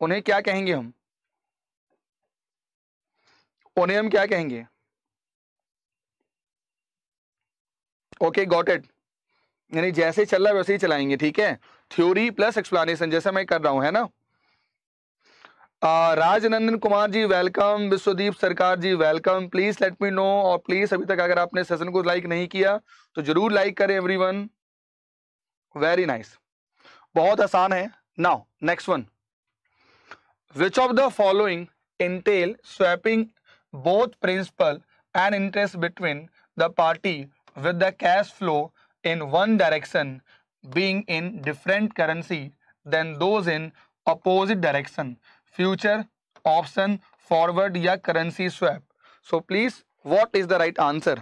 उन्हें क्या कहेंगे हम उन्हें हम क्या कहेंगे ओके गॉट इट यानी जैसे चल रहा है वैसे ही चलाएंगे ठीक है थ्योरी प्लस एक्सप्लेनेशन जैसे मैं कर रहा हूं है ना Rajnandan Kumar ji welcome Vishwadeep Sarkar ji welcome please let me know और प्लीज अभी तक अगर आपने सेशन को लाइक नहीं किया तो जरूर लाइक करें एवरीवन वेरी नाइस बहुत आसान है now next one which of the following entail swapping both principal and interest between the party with the cash flow in one direction being in different currency than those in opposite direction future option forward ya currency swap so please what is the right answer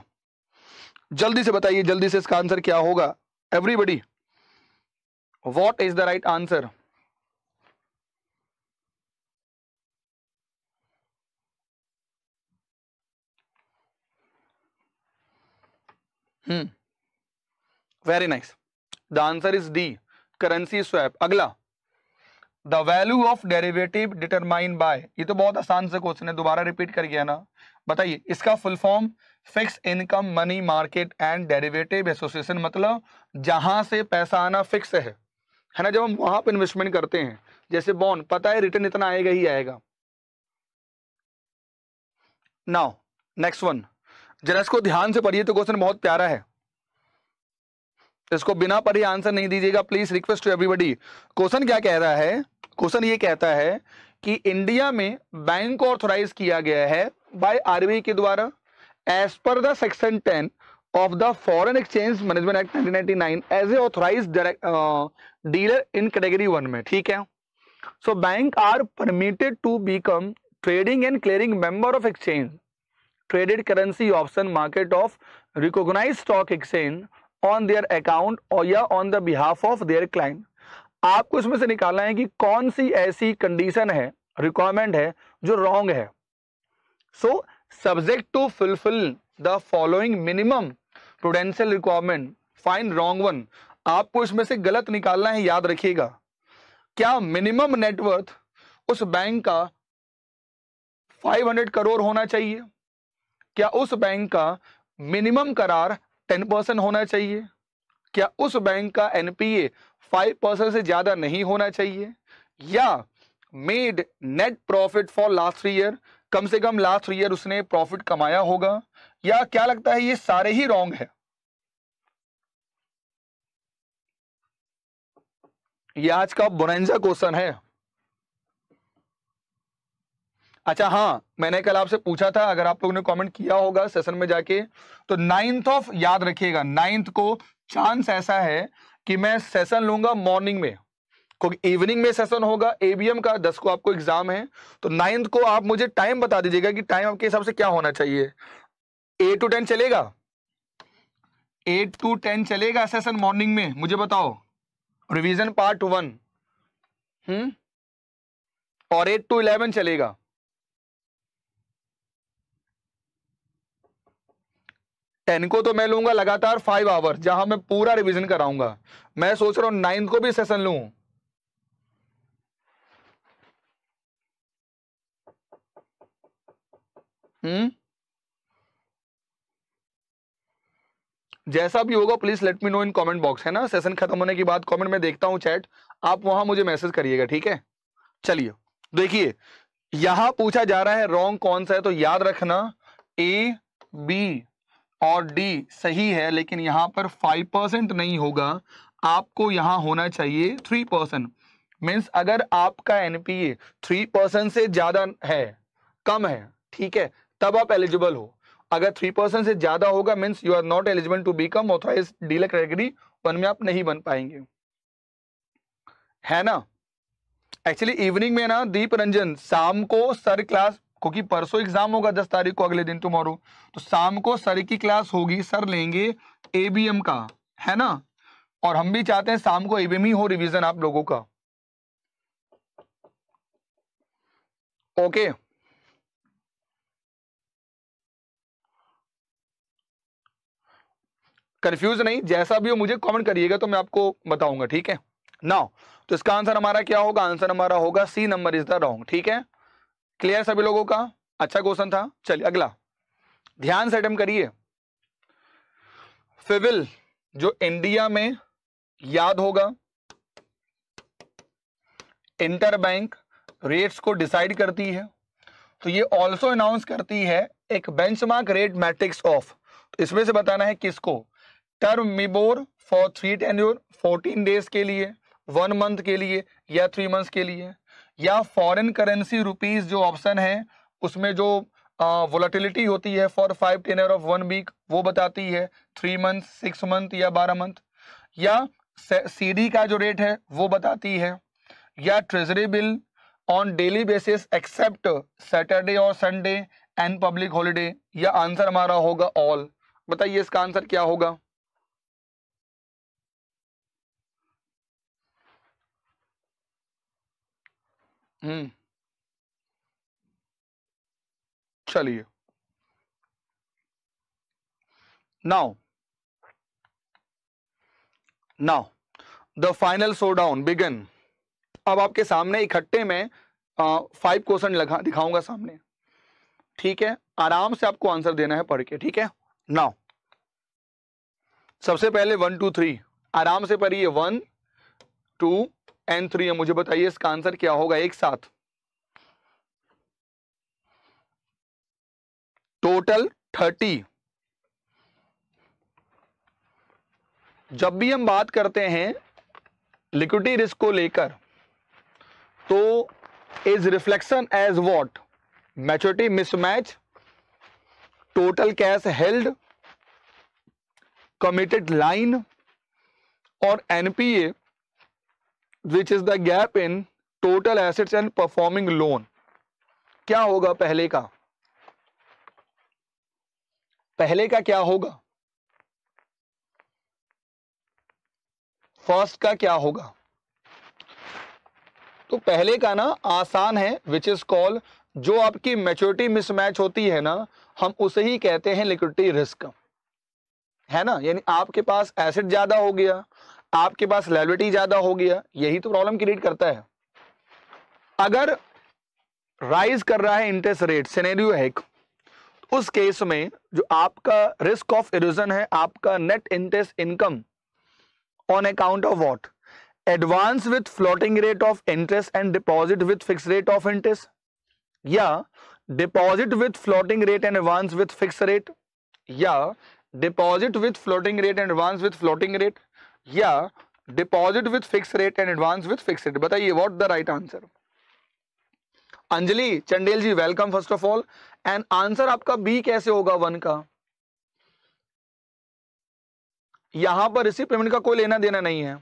जल्दी से बताइए जल्दी से इसका answer क्या होगा everybody what is the right answer hmm very nice the answer is D currency swap अगला the value of derivative determine by ये तो बहुत आसान से क्वेश्चन है दोबारा रिपीट कर गया ना बताइए इसका full form fix income money market and derivative association मतलब जहां से पैसा आना फिक्स है है ना जब हम वहां पर इन्वेस्टमेंट करते हैं जैसे बॉन्ड पता है रिटर्न इतना आएगा ही आएगा नाउ नेक्स्ट वन जरा इसको ध्यान से पढ़िए तो क्वेश्चन बहुत प्यारा है इसको बिना पढ़े आंसर नहीं दीजिएगा please request to everybody question क्या कह रहा है क्वेश्चन ये कहता है कि इंडिया में बैंक को ऑथोराइज किया गया है बाय आरबीआई के द्वारा as per the section ten of the foreign exchange management act nineteen as a authorise dealer in category one में ठीक है so bank are permitted to become trading and clearing member of exchange traded currency option market of recognized stock exchange on their account or या on the behalf of their client आपको इसमें से निकालना है कि कौन सी ऐसी कंडीशन है रिक्वायरमेंट है जो रॉन्ग है so subject to fulfil the following minimum prudential requirement fine wrong one आपको इसमें से गलत निकालना है याद रखिएगा क्या मिनिमम नेटवर्थ उस बैंक का 500 करोड़ होना चाहिए क्या उस बैंक का मिनिमम करार टेन परसेंट होना चाहिए क्या उस बैंक का एनपीए फाइव परसेंट से ज़्यादा नहीं होना चाहिए या made net profit for last three year कम से कम लास्ट थ्री ईयर उसने प्रॉफिट कमाया होगा या क्या लगता है ये सारे ही रॉन्ग है ये आज का बोनेंजा क्वेश्चन है अच्छा हाँ मैंने कल आपसे पूछा था अगर आप लोगों ने कमेंट किया होगा सेशन में जाके तो नाइन्थ ऑफ याद रखिएगा नाइन्थ को चांस ऐसा है कि मैं सेशन लूंगा मॉर्निंग में क्योंकि इवनिंग में सेशन होगा एबीएम का दस को आपको एग्जाम है तो नाइन्थ को आप मुझे टाइम बता दीजिएगा कि टाइम आपके हिसाब से क्या होना चाहिए एट टू टेन चलेगा एट टू टेन चलेगा सेशन मॉर्निंग में मुझे बताओ रिविजन पार्ट वन हम्म और एट टू इलेवन चलेगा टेन को तो मैं लूंगा लगातार फाइव आवर जहां मैं पूरा रिविजन कराऊंगा मैं सोच रहा हूं नाइन्थ को भी सेशन लू हम्म? जैसा भी होगा please let me know in comment box है ना सेशन खत्म होने के बाद कमेंट में देखता हूं चैट आप वहां मुझे मैसेज करिएगा ठीक है चलिए देखिए यहां पूछा जा रहा है रॉन्ग कौन सा है तो याद रखना ए बी और डी सही है लेकिन यहाँ पर फाइव परसेंट नहीं होगा आपको यहाँ होना चाहिए थ्री परसेंट मीन्स अगर आपका एनपीए थ्री परसेंट से ज़्यादा है कम है ठीक है तब आप एलिजिबल हो अगर थ्री परसेंट से ज़्यादा होगा means you are not eligible to become authorise dealer category one में आप नहीं बन पाएंगे है ना एक्चुअली इवनिंग में ना दीप रंजन शाम को सर क्लास क्योंकि परसों एग्जाम होगा दस तारीख को अगले दिन टुमारो तो शाम को सर की क्लास होगी सर लेंगे एबीएम का है ना और हम भी चाहते हैं शाम को एबीएम ही हो रिवीजन आप लोगों का ओके कंफ्यूज नहीं जैसा भी हो मुझे कमेंट करिएगा तो मैं आपको बताऊंगा ठीक है नाउ तो इसका आंसर हमारा क्या होगा आंसर हमारा होगा C number is the wrong ठीक है क्लियर सभी लोगों का अच्छा क्वेश्चन था चलिए अगला ध्यान से अटम करिए फिविल जो इंडिया में याद होगा इंटर बैंक रेट्स को डिसाइड करती है तो ये ऑल्सो अनाउंस करती है एक बेंचमार्क रेट मैट्रिक्स ऑफ तो इसमें से बताना है किसको term MIBOR for three tenure fourteen days के लिए वन मंथ के लिए या थ्री मंथ्स के लिए या फॉरेन करेंसी रुपीज जो ऑप्शन है उसमें जो वोलाटिलिटी होती है for five ten of one week वो बताती है थ्री मंथ सिक्स मंथ या बारह मंथ या सीडी का जो रेट है वो बताती है या treasury bill on daily basis except Saturday और संडे एंड पब्लिक हॉलीडे या आंसर हमारा होगा ऑल बताइए इसका आंसर क्या होगा हम्म। चलिए now now the final showdown began अब आपके सामने इकट्ठे में फाइव क्वेश्चन लगा दिखाऊंगा सामने ठीक है आराम से आपको आंसर देना है पढ़ के ठीक है नाउ सबसे पहले वन टू थ्री आराम से पढ़िए वन टू एन थ्री है मुझे बताइए इसका आंसर क्या होगा एक साथ टोटल थर्टी जब भी हम बात करते हैं लिक्विडिटी रिस्क को लेकर तो is reflection as what maturity mismatch total cash held committed line और NPA which is the gap in total assets and performing loan क्या होगा पहले का पहले का क्या होगा फर्स्ट का क्या होगा तो पहले का ना आसान है विच इज कॉल जो आपकी मेच्योरिटी मिसमैच होती है ना हम उसे ही कहते हैं लिक्विडिटी रिस्क है ना यानी आपके पास एसेट ज्यादा हो गया आपके पास लेबिलिटी ज्यादा हो गया यही तो प्रॉब्लम क्रिएट करता है अगर राइज कर रहा है इंटरेस्ट रेट सिनेरियो है उस केस में जो आपका रिस्क ऑफ इरोजन है आपका net interest income on account of what advance with floating rate of interest and deposit with fix rate of interest या deposit with floating rate and advance with fix rate या deposit with floating rate and advance with floating rate या deposit with fix rate and advance with fix rate बताइए what the right answer Anjali Chandel ji welcome first of all and answer आपका B कैसे होगा one का यहां पर इसी पेमेंट का कोई लेना देना नहीं है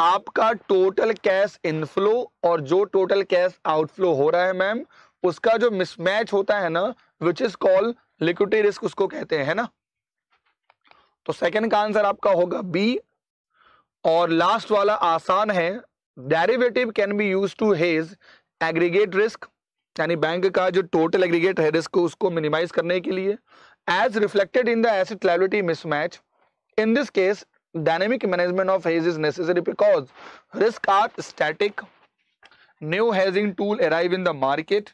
आपका टोटल कैश इनफ्लो और जो टोटल कैश आउटफ्लो हो रहा है मैम उसका जो मिसमैच होता है ना which is called liquidity risk उसको कहते हैं है ना तो सेकेंड का आंसर आपका होगा बी और लास्ट वाला आसान है derivative can be use to hedge aggregate risk यानी बैंक का जो टोटल एग्रीगेट है रिस्क उसको मिनिमाइज करने के लिए as reflected in the asset liability mismatch in this case dynamic management of hedge is necessary because risk are static new hedging tool arrive in the market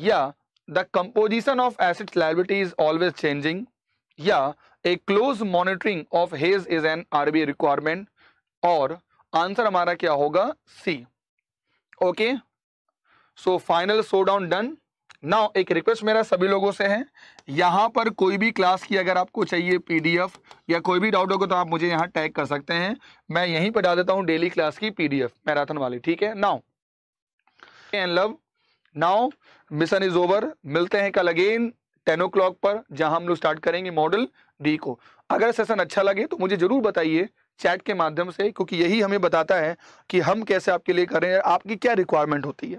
या the composition of asset liability is always changing या a close monitoring of hedge is an RBI requirement और answer हमारा क्या होगा C okay so final showdown done now एक request मेरा सभी लोगों से है यहां पर कोई भी क्लास की अगर आपको चाहिए पीडीएफ या कोई भी डाउट होगा तो आप मुझे यहां टैग कर सकते हैं मैं यहीं पर डाल देता हूं डेली क्लास की पीडीएफ मैराथन वाली ठीक है now and love now mission is over मिलते हैं कल अगेन टेन ओ क्लॉक पर जहां हम लोग स्टार्ट करेंगे मॉडल डी को अगर सेशन अच्छा लगे तो मुझे ज़रूर बताइए चैट के माध्यम से क्योंकि यही हमें बताता है कि हम कैसे आपके लिए करें आपकी क्या रिक्वायरमेंट होती है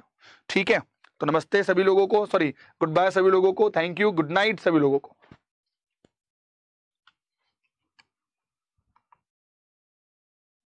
ठीक है तो नमस्ते सभी लोगों को सॉरी गुड बाय सभी लोगों को थैंक यू गुड नाइट सभी लोगों को